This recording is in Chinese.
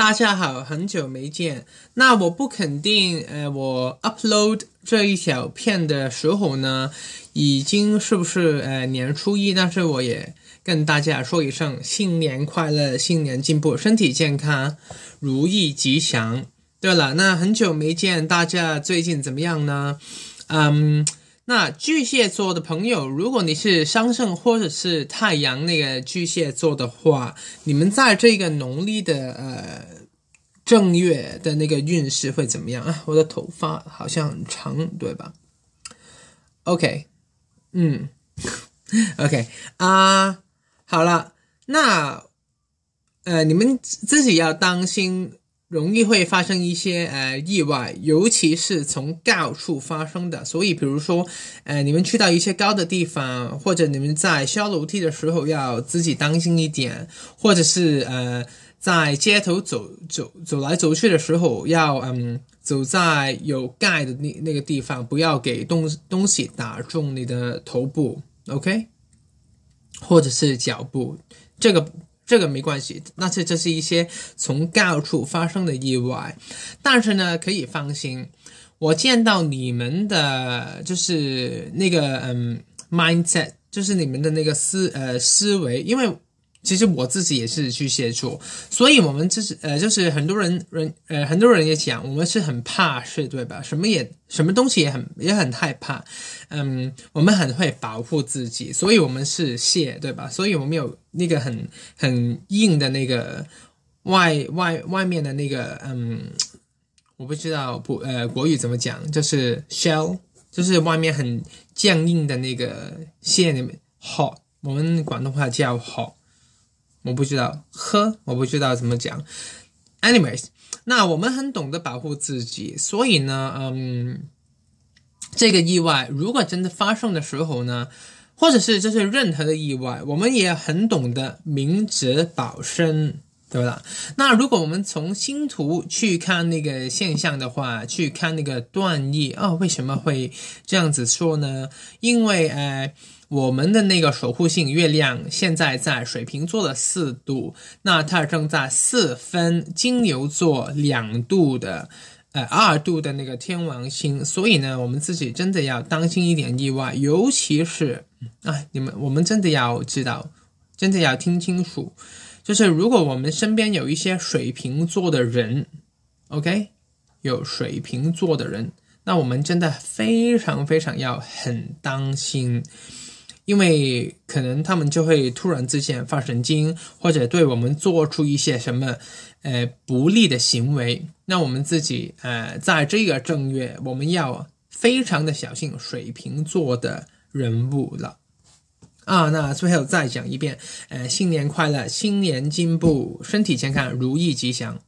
大家好，很久没见。那我不肯定，呃，我 upload 这一小片的时候呢，已经是不是呃年初一？但是我也跟大家说一声，新年快乐，新年进步，身体健康，如意吉祥。对了，那很久没见大家，最近怎么样呢？嗯。那巨蟹座的朋友，如果你是双圣或者是太阳那个巨蟹座的话，你们在这个农历的呃正月的那个运势会怎么样啊？我的头发好像很长，对吧？OK，嗯，OK 啊，好了，那呃，你们自己要当心。容易会发生一些呃意外，尤其是从高处发生的。所以，比如说，呃，你们去到一些高的地方，或者你们在修楼梯的时候要自己当心一点，或者是呃，在街头走走走来走去的时候，要嗯走在有盖的那那个地方，不要给东东西打中你的头部，OK？或者是脚步，这个。这个没关系，那是这是一些从高处发生的意外，但是呢，可以放心。我见到你们的，就是那个嗯，mindset，就是你们的那个思呃思维，因为。其实我自己也是巨蟹座，所以我们就是呃，就是很多人人呃，很多人也讲我们是很怕事，对吧？什么也什么东西也很也很害怕，嗯，我们很会保护自己，所以我们是蟹，对吧？所以我们有那个很很硬的那个外外外面的那个嗯，我不知道不呃国语怎么讲，就是 shell，就是外面很僵硬的那个蟹里面 hot，我们广东话叫好。我不知道，呵，我不知道怎么讲。Anyways，那我们很懂得保护自己，所以呢，嗯，这个意外如果真的发生的时候呢，或者是就是任何的意外，我们也很懂得明哲保身。对吧？那如果我们从星图去看那个现象的话，去看那个断意啊，为什么会这样子说呢？因为呃，我们的那个守护星月亮现在在水瓶座的四度，那它正在四分金牛座两度的呃二度的那个天王星，所以呢，我们自己真的要当心一点意外，尤其是啊，你们我们真的要知道，真的要听清楚。就是如果我们身边有一些水瓶座的人，OK，有水瓶座的人，那我们真的非常非常要很当心，因为可能他们就会突然之间发神经，或者对我们做出一些什么呃不利的行为。那我们自己呃在这个正月，我们要非常的小心水瓶座的人物了。啊，那最后再讲一遍，呃，新年快乐，新年进步，身体健康，如意吉祥。